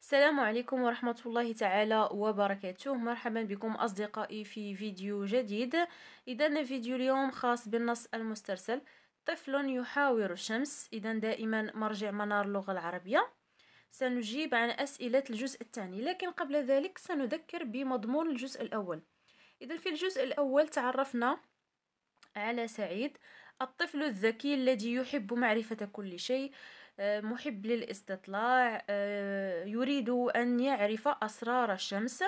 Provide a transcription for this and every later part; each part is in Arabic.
السلام عليكم ورحمة الله تعالى وبركاته مرحبا بكم أصدقائي في فيديو جديد إذا فيديو اليوم خاص بالنص المسترسل طفل يحاور الشمس إذا دائما مرجع منار اللغة العربية سنجيب عن أسئلة الجزء الثاني لكن قبل ذلك سنذكر بمضمون الجزء الأول إذا في الجزء الأول تعرفنا على سعيد الطفل الذكي الذي يحب معرفة كل شيء آه، محب للاستطلاع آه، يريد أن يعرف أسرار الشمس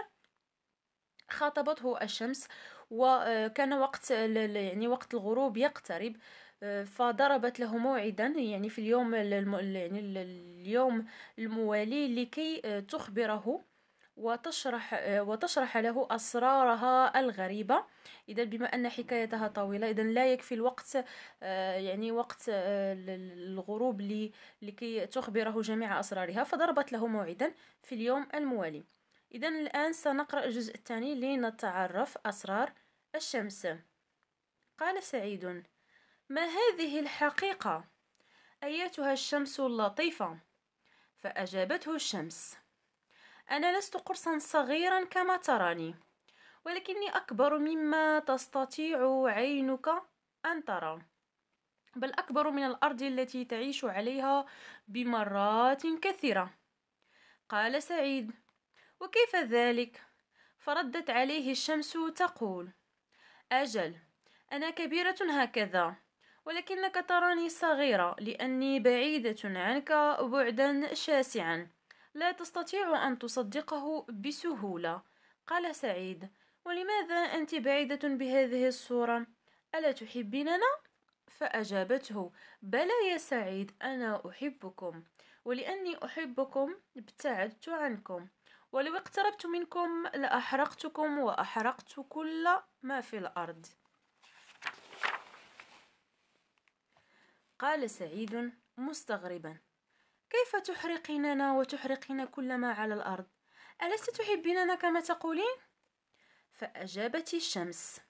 خاطبته الشمس وكان آه، وقت يعني وقت الغروب يقترب فضربت له موعدا يعني في اليوم يعني اليوم الموالي لكي تخبره وتشرح وتشرح له أسرارها الغريبة إذا بما أن حكايتها طويلة إذا لا يكفي الوقت آه، يعني وقت الغروب آه، لكي تخبره جميع أسرارها فضربت له موعدا في اليوم الموالي إذا الآن سنقرأ الجزء الثاني لنتعرف أسرار الشمس قال سعيد ما هذه الحقيقة أيتها الشمس اللطيفة فأجابته الشمس أنا لست قرصا صغيرا كما تراني ولكني أكبر مما تستطيع عينك أن ترى بل أكبر من الأرض التي تعيش عليها بمرات كثيرة قال سعيد وكيف ذلك؟ فردت عليه الشمس تقول أجل أنا كبيرة هكذا ولكنك تراني صغيرة لأني بعيدة عنك بعدا شاسعا لا تستطيع أن تصدقه بسهولة قال سعيد ولماذا أنت بعيدة بهذه الصورة؟ ألا تحبيننا؟ فأجابته بلى يا سعيد أنا أحبكم ولأني أحبكم ابتعدت عنكم ولو اقتربت منكم لأحرقتكم وأحرقت كل ما في الأرض قال سعيد مستغربا كيف تحرقيننا وتحرقين كل ما على الأرض ألست تحبيننا كما تقولين؟ فأجابت الشمس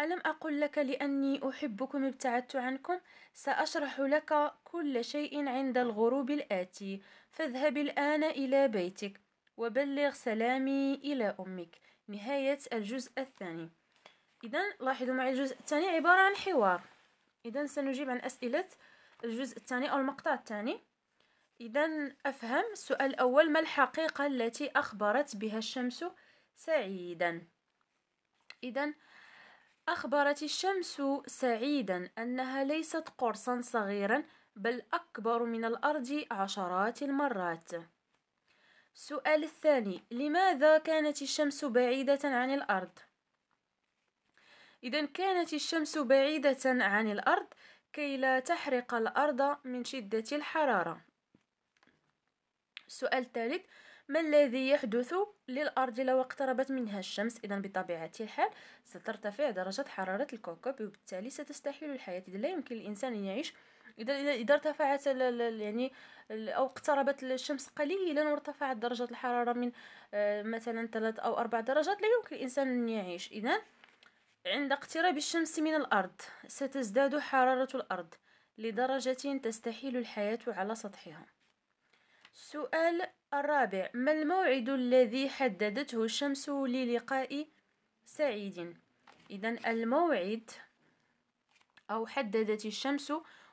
ألم أقل لك لأني أحبكم ابتعدت عنكم سأشرح لك كل شيء عند الغروب الآتي فاذهب الآن إلى بيتك وبلغ سلامي إلى أمك نهاية الجزء الثاني إذا لاحظوا معي الجزء الثاني عبارة عن حوار إذا سنجيب عن أسئلة الجزء الثاني أو المقطع الثاني إذا أفهم السؤال الأول ما الحقيقة التي أخبرت بها الشمس سعيدا إذا أخبرت الشمس سعيدا أنها ليست قرصا صغيرا بل أكبر من الأرض عشرات المرات السؤال الثاني لماذا كانت الشمس بعيدة عن الأرض؟ إذا كانت الشمس بعيدة عن الأرض كي لا تحرق الأرض من شدة الحرارة السؤال الثالث ما الذي يحدث للأرض لو اقتربت منها الشمس إذا بطبيعة الحال سترتفع درجة حرارة الكوكب وبالتالي ستستحيل الحياة إذا لا يمكن الإنسان أن يعيش إذا إذا ارتفعت يعني أو اقتربت الشمس قليلا وارتفعت درجة الحرارة من آه، مثلا ثلاث أو أربع درجات لا يمكن الإنسان أن يعيش إذا عند اقتراب الشمس من الأرض ستزداد حرارة الأرض لدرجة تستحيل الحياة على سطحها السؤال الرابع ما الموعد الذي حددته الشمس للقاء سعيد إذا الموعد أو حددت الشمس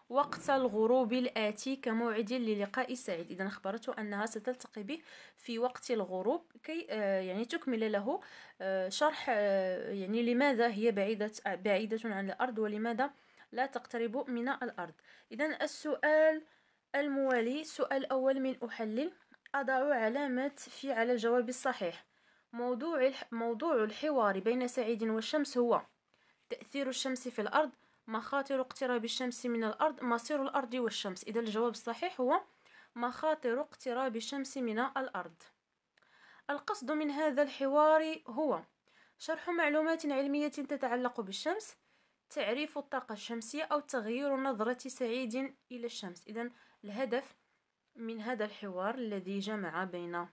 وقت الغروب الآتي كموعد للقاء سعيد إذا أخبرته أنها ستلتقي به في وقت الغروب كي آه، يعني تكمل له آه، شرح آه، يعني لماذا هي بعيدة بعيدة عن الأرض ولماذا لا تقترب من الأرض إذا السؤال الموالي سؤال أول من أحلل أضع علامة في على الجواب الصحيح موضوع الح... موضوع الحوار بين سعيد والشمس هو تأثير الشمس في الأرض مخاطر اقتراب الشمس من الأرض مصير الأرض والشمس إذا الجواب الصحيح هو مخاطر اقتراب الشمس من الأرض القصد من هذا الحوار هو شرح معلومات علمية تتعلق بالشمس تعريف الطاقة الشمسية أو تغيير نظرة سعيد إلى الشمس إذن الهدف من هذا الحوار الذي جمع بين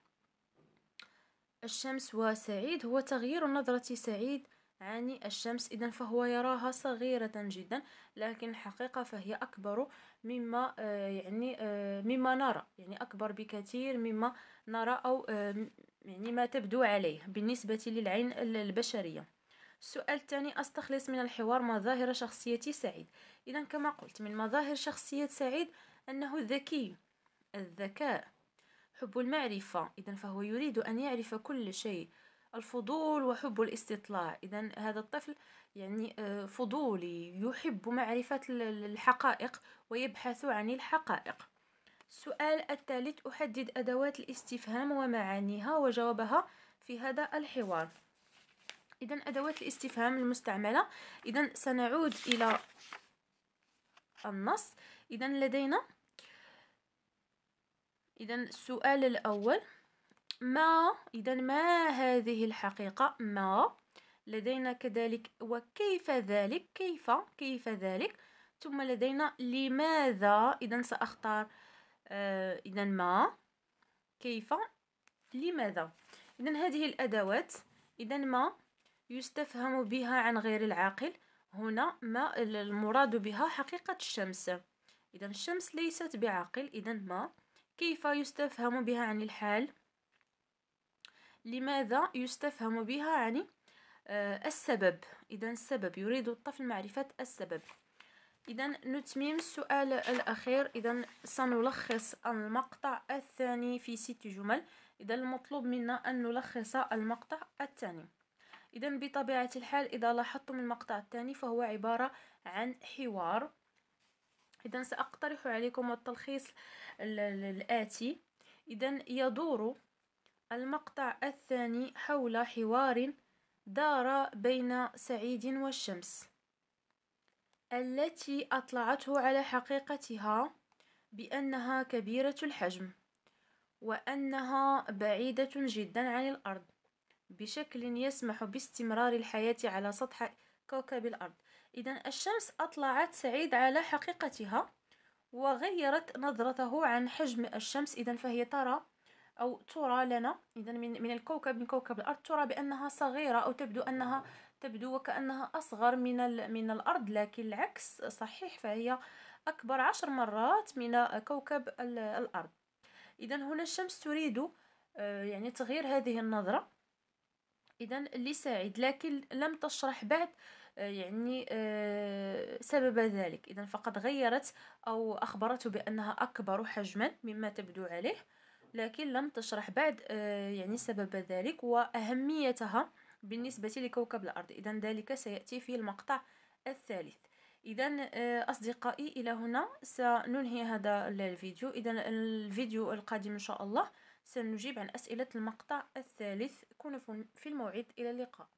الشمس وسعيد هو تغيير نظرة سعيد عن الشمس إذا فهو يراها صغيرة جدا لكن الحقيقة فهي أكبر مما آه، يعني آه، مما نرى يعني أكبر بكثير مما نرى أو آه، يعني ما تبدو عليه بالنسبة للعين البشرية السؤال الثاني أستخلص من الحوار مظاهر شخصية سعيد إذا كما قلت من مظاهر شخصية سعيد أنه ذكي الذكاء حب المعرفة إذا فهو يريد أن يعرف كل شيء الفضول وحب الاستطلاع إذا هذا الطفل يعني آه، فضولي يحب معرفة الحقائق ويبحث عن الحقائق السؤال الثالث أحدد أدوات الاستفهام ومعانيها وجوابها في هذا الحوار إذا أدوات الاستفهام المستعملة إذا سنعود إلى النص اذا لدينا اذا السؤال الاول ما اذا ما هذه الحقيقه ما لدينا كذلك وكيف ذلك كيف كيف ذلك ثم لدينا لماذا اذا ساختار آه، اذا ما كيف لماذا اذا هذه الادوات اذا ما يستفهم بها عن غير العاقل هنا ما المراد بها حقيقه الشمس إذا الشمس ليست بعاقل إذا ما كيف يستفهم بها عن الحال لماذا يستفهم بها عن آه، السبب إذا السبب يريد الطفل معرفة السبب إذا نتميم السؤال الأخير إذا سنلخص المقطع الثاني في ست جمل إذا المطلوب منا أن نلخص المقطع الثاني إذا بطبيعة الحال إذا لاحظتم المقطع الثاني فهو عبارة عن حوار إذا سأقترح عليكم التلخيص الآتي إذا يدور المقطع الثاني حول حوار دار بين سعيد والشمس التي أطلعته على حقيقتها بأنها كبيرة الحجم وأنها بعيدة جدا عن الأرض بشكل يسمح باستمرار الحياة على سطح كوكب الأرض إذا الشمس أطلعت سعيد على حقيقتها وغيرت نظرته عن حجم الشمس إذا فهي ترى أو ترى لنا إذا من, من الكوكب من كوكب الأرض ترى بأنها صغيرة أو تبدو أنها تبدو وكأنها أصغر من, من الأرض لكن العكس صحيح فهي أكبر عشر مرات من كوكب الأرض إذا هنا الشمس تريد آه، يعني تغيير هذه النظرة اذا لساعد لكن لم تشرح بعد آه، يعني آه، سبب ذلك اذا فقد غيرت او اخبرته بانها اكبر حجما مما تبدو عليه لكن لم تشرح بعد آه، يعني سبب ذلك واهميتها بالنسبه لكوكب الارض اذا ذلك سياتي في المقطع الثالث اذا اصدقائي الى هنا سننهي هذا الفيديو اذا الفيديو القادم ان شاء الله سنجيب عن أسئلة المقطع الثالث كونوا في الموعد إلى اللقاء